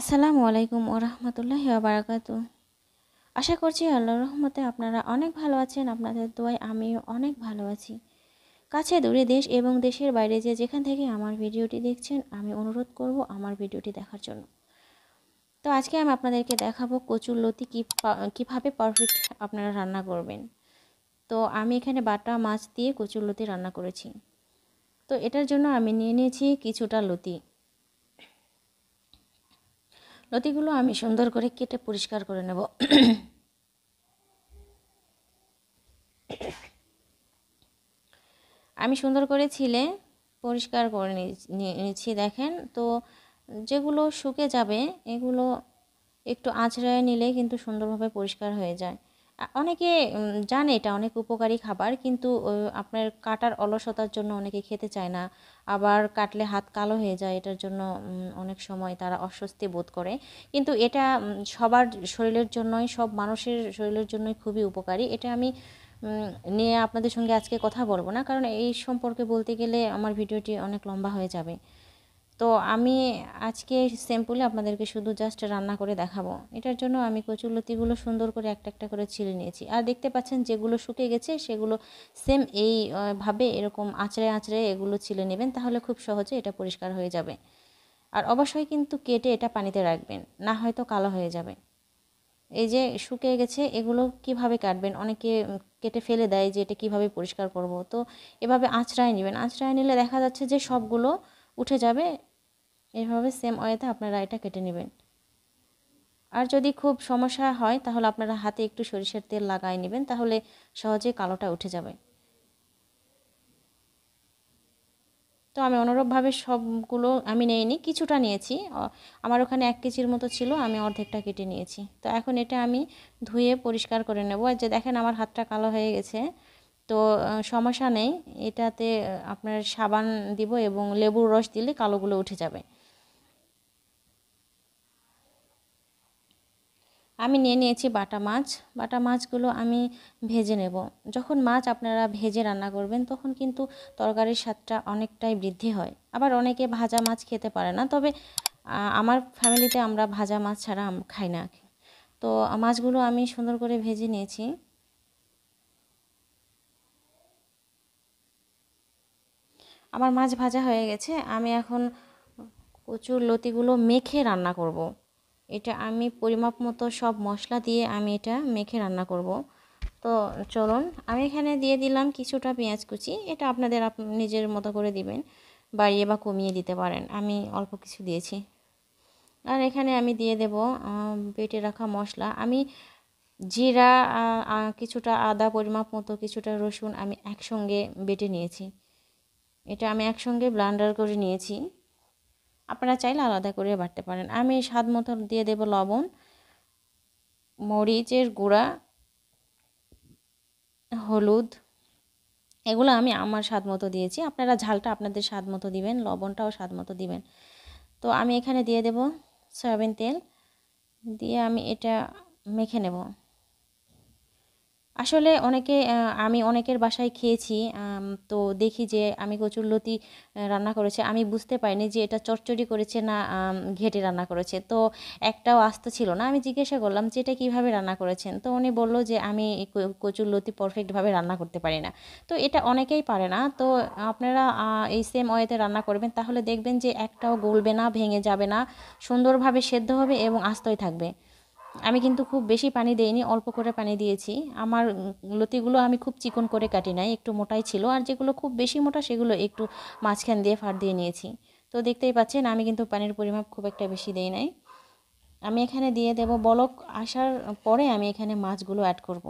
আসসালামু আলাইকুম ও রহমতুল্লাহ বারাকাতু আশা করছি আল্লাহ রহমতে আপনারা অনেক ভালো আছেন আপনাদের দোয়ায় আমিও অনেক ভালো আছি কাছে দূরে দেশ এবং দেশের বাইরে যে যেখান থেকে আমার ভিডিওটি দেখছেন আমি অনুরোধ করব আমার ভিডিওটি দেখার জন্য তো আজকে আমি আপনাদেরকে দেখাবো কচুর লতি কী কীভাবে পারফেক্ট আপনারা রান্না করবেন তো আমি এখানে বাটা মাছ দিয়ে কচুর লতি রান্না করেছি তো এটার জন্য আমি নিয়ে নিয়েছি কিছুটা লতি লতিগুলো আমি সুন্দর করে কেটে পরিষ্কার করে নেব আমি সুন্দর করে ছিলে পরিষ্কার করে নিয়েছি দেখেন তো যেগুলো শুকে যাবে এগুলো একটু আঁচড়ায় নিলে কিন্তু সুন্দরভাবে পরিষ্কার হয়ে যায় অনেকে জানে এটা অনেক উপকারী খাবার কিন্তু আপনার কাটার অলসতার জন্য অনেকে খেতে চায় না আবার কাটলে হাত কালো হয়ে যায় এটার জন্য অনেক সময় তারা অস্বস্তি বোধ করে কিন্তু এটা সবার শরীরের জন্যই সব মানুষের শরীরের জন্যই খুবই উপকারী এটা আমি নিয়ে আপনাদের সঙ্গে আজকে কথা বলবো না কারণ এই সম্পর্কে বলতে গেলে আমার ভিডিওটি অনেক লম্বা হয়ে যাবে তো আমি আজকে স্যাম্পলে আপনাদেরকে শুধু জাস্ট রান্না করে দেখাবো এটার জন্য আমি লতিগুলো সুন্দর করে একটা একটা করে ছিঁড়ে নিয়েছি আর দেখতে পাচ্ছেন যেগুলো শুকে গেছে সেগুলো সেম এইভাবে এরকম আঁচড়ে আঁচড়ে এগুলো ছিলে নেবেন তাহলে খুব সহজে এটা পরিষ্কার হয়ে যাবে আর অবশ্যই কিন্তু কেটে এটা পানিতে রাখবেন না হয়তো কালো হয়ে যাবে এই যে শুকিয়ে গেছে এগুলো কিভাবে কাটবেন অনেকে কেটে ফেলে দেয় যে এটা কিভাবে পরিষ্কার করব তো এভাবে আঁচড়ায় নেবেন আঁচড়ায় নিলে দেখা যাচ্ছে যে সবগুলো উঠে যাবে এইভাবে সেম ওয়েতে আপনারা এটা কেটে নেবেন আর যদি খুব সমস্যা হয় তাহলে আপনারা হাতে একটু সরিষার তেল লাগাই নেবেন তাহলে সহজে কালোটা উঠে যাবে তো আমি অনুরূপভাবে সবগুলো আমি নিইনি কিছুটা নিয়েছি আমার ওখানে এক কেজির মতো ছিল আমি অর্ধেকটা কেটে নিয়েছি তো এখন এটা আমি ধুয়ে পরিষ্কার করে নেব আর যে দেখেন আমার হাতটা কালো হয়ে গেছে তো সমস্যা নেই এটাতে আপনার সাবান দিব এবং লেবুর রস দিলে কালোগুলো উঠে যাবে আমি নিয়ে নিয়েছি বাটা মাছ বাটা মাছগুলো আমি ভেজে নেব যখন মাছ আপনারা ভেজে রান্না করবেন তখন কিন্তু তরকারির স্বাদটা অনেকটাই বৃদ্ধি হয় আবার অনেকে ভাজা মাছ খেতে পারে না তবে আমার ফ্যামিলিতে আমরা ভাজা মাছ ছাড়া খাই না তো মাছগুলো আমি সুন্দর করে ভেজে নিয়েছি আমার মাছ ভাজা হয়ে গেছে আমি এখন কচুর লতিগুলো মেখে রান্না করব। এটা আমি পরিমাপ মতো সব মশলা দিয়ে আমি এটা মেখে রান্না করব। তো চলুন আমি এখানে দিয়ে দিলাম কিছুটা পেঁয়াজ কুচি এটা আপনাদের নিজের মতো করে দিবেন বাড়িয়ে বা কমিয়ে দিতে পারেন আমি অল্প কিছু দিয়েছি আর এখানে আমি দিয়ে দেব বেটে রাখা মশলা আমি জিরা কিছুটা আদা পরিমাপ মতো কিছুটা রসুন আমি একসঙ্গে বেটে নিয়েছি এটা আমি একসঙ্গে ব্লান্ডার করে নিয়েছি আপনারা চাইলে আলাদা করে বাটতে পারেন আমি স্বাদ মতো দিয়ে দেব লবণ মরিচের গুঁড়া হলুদ এগুলো আমি আমার স্বাদ মতো দিয়েছি আপনারা ঝালটা আপনাদের স্বাদ মতো দিবেন লবণটাও স্বাদ মতো দিবেন তো আমি এখানে দিয়ে দেব সয়াবিন তেল দিয়ে আমি এটা মেখে নেব আসলে অনেকে আমি অনেকের বাসায় খেয়েছি তো দেখি যে আমি কচুরলতি রান্না করেছে আমি বুঝতে পারিনি যে এটা চটচড়ি করেছে না ঘেটে রান্না করেছে তো একটাও আস্ত ছিল না আমি জিজ্ঞাসা করলাম যে এটা কীভাবে রান্না করেছেন তো উনি বলল যে আমি কচুরলতি পারফেক্টভাবে রান্না করতে পারি না তো এটা অনেকেই পারে না তো আপনারা এই সেম ওয়েতে রান্না করবেন তাহলে দেখবেন যে একটাও গলবে না ভেঙে যাবে না সুন্দরভাবে সেদ্ধ হবে এবং আস্তই থাকবে আমি কিন্তু খুব বেশি পানি দেইনি অল্প করে পানি দিয়েছি আমার লতিগুলো আমি খুব চিকন করে কাটি নাই একটু মোটাই ছিল আর যেগুলো খুব বেশি মোটা সেগুলো একটু মাঝখান দিয়ে ফাড় দিয়ে নিয়েছি তো দেখতেই পাচ্ছেন আমি কিন্তু পানির পরিমাপ খুব একটা বেশি দেই নাই আমি এখানে দিয়ে দেব বলক আসার পরে আমি এখানে মাছগুলো অ্যাড করব।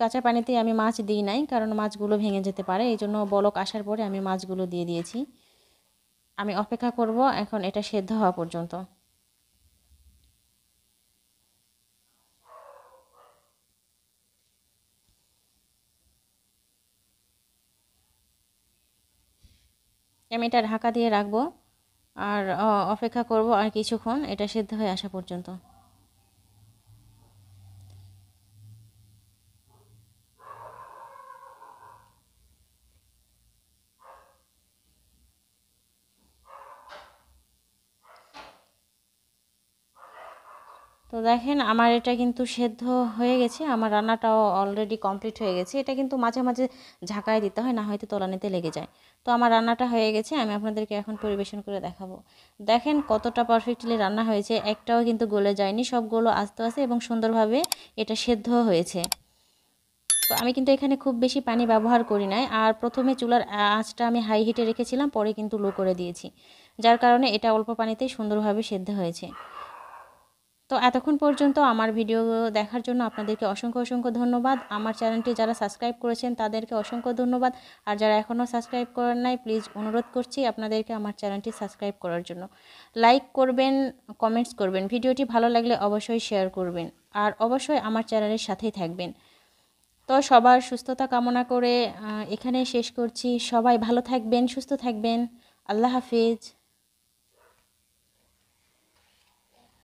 কাঁচা পানিতে আমি মাছ দিই নাই কারণ মাছগুলো ভেঙে যেতে পারে এই জন্য বলক আসার পরে আমি মাছগুলো দিয়ে দিয়েছি আমি অপেক্ষা করব এখন এটা সেদ্ধ হওয়া পর্যন্ত আমি এটা ঢাকা দিয়ে রাখবো আর অপেক্ষা করব আর কিছুক্ষণ এটা সিদ্ধ হয়ে আসা পর্যন্ত তো দেখেন আমার এটা কিন্তু সেদ্ধ হয়ে গেছে আমার রান্নাটাও অলরেডি কমপ্লিট হয়ে গেছে এটা কিন্তু মাঝে মাঝে ঝাঁকায় দিতে হয় না হয়তো তলানিতে লেগে যায় তো আমার রান্নাটা হয়ে গেছে আমি আপনাদেরকে এখন পরিবেশন করে দেখাবো দেখেন কতটা পারফেক্টলি রান্না হয়েছে একটাও কিন্তু গলে যায়নি সবগুলো আস্তে আস্তে এবং সুন্দরভাবে এটা সেদ্ধ হয়েছে তো আমি কিন্তু এখানে খুব বেশি পানি ব্যবহার করি নাই আর প্রথমে চুলার আঁচটা আমি হাই হিটে রেখেছিলাম পরে কিন্তু লো করে দিয়েছি যার কারণে এটা অল্প পানিতেই সুন্দরভাবে সেদ্ধ হয়েছে তো এতক্ষণ পর্যন্ত আমার ভিডিও দেখার জন্য আপনাদেরকে অসংখ্য অসংখ্য ধন্যবাদ আমার চ্যানেলটি যারা সাবস্ক্রাইব করেছেন তাদেরকে অসংখ্য ধন্যবাদ আর যারা এখনও সাবস্ক্রাইব করেন নাই প্লিজ অনুরোধ করছি আপনাদেরকে আমার চ্যানেলটি সাবস্ক্রাইব করার জন্য লাইক করবেন কমেন্টস করবেন ভিডিওটি ভালো লাগলে অবশ্যই শেয়ার করবেন আর অবশ্যই আমার চ্যানেলের সাথেই থাকবেন তো সবার সুস্থতা কামনা করে এখানে শেষ করছি সবাই ভালো থাকবেন সুস্থ থাকবেন আল্লাহ হাফিজ